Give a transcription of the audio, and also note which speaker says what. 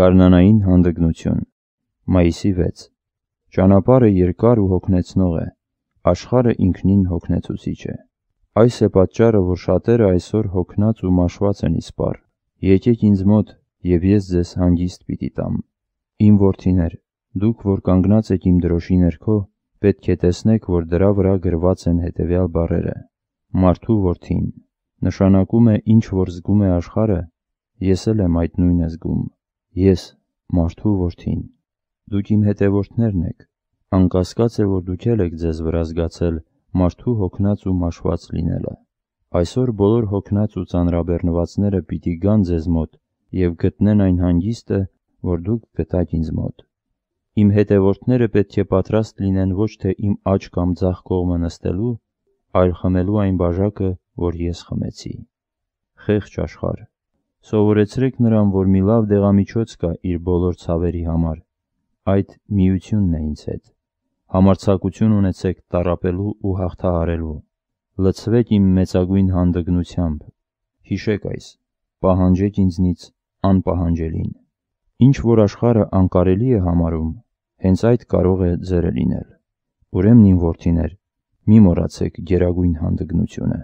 Speaker 1: Գարնանային հանդգնություն Մայիսի 6 Ճանապարհը երկար ու հոգնեցնող է։ Աշխարհը ինքնին հոգնեցուցիչ է։ Այս է պատճառը, որ շատերը այսօր հոգնած ու մաշված են իսպառ։ Եկեք ինձ մոտ, եւ ես ձեզ հանգիստ պիտի տամ։ Իմ որդիներ, դուք, որ կանգնած եք իմ դրոշի ներքո, պետք է տեսնեք, որ դրա վրա գրված են հետեւյալ բառերը. Մարդու որդին նշանակում է ինչ որ զգում է աշխարհը, ես էլ եմ այդ նույնը զգում։ Ես մարդու որդին, դուք իմ հետևորդներն եք։ Անկասկած է, որ դուք եք ձեզ վրա զգացել մարդու հոգնած ու մաշված լինելը։ Այսօր բոլոր հոգնած ու ծանրաբեռնվածները պիտի գան ձեզ մոտ եւ գտնեն այն հանգիստը, որ դուք գտաք ինձ մոտ։ Իմ հետևորդները պետք է պատրաստ լինեն ոչ թե իմ աջ կամ ձախ կողմը նստելու, այլ խմելու այն բաժակը, որ ես խմեցի։ Խեղճ աշխարհ, Սովորեցրեք նրան, որ մի լավ դեղամիջոց կա իր բոլոր ցավերի համար։ Այդ միությունն է ինձ հետ։ Համարձակություն ունեցեք տարապելու ու հաղթահարելու։ Լցվեք իմ մեծագույն հանդգնությամբ։ Հիշեք այս. պահանջեք ինձնից անպահանջելին։ Ինչ որ աշխարհը անկարելի է համարում, հենց այդ կարող է ձերը լինել։ Ուրեմն, իմ որդիներ, մի մոռացեք գերագույն հանդգնությունը։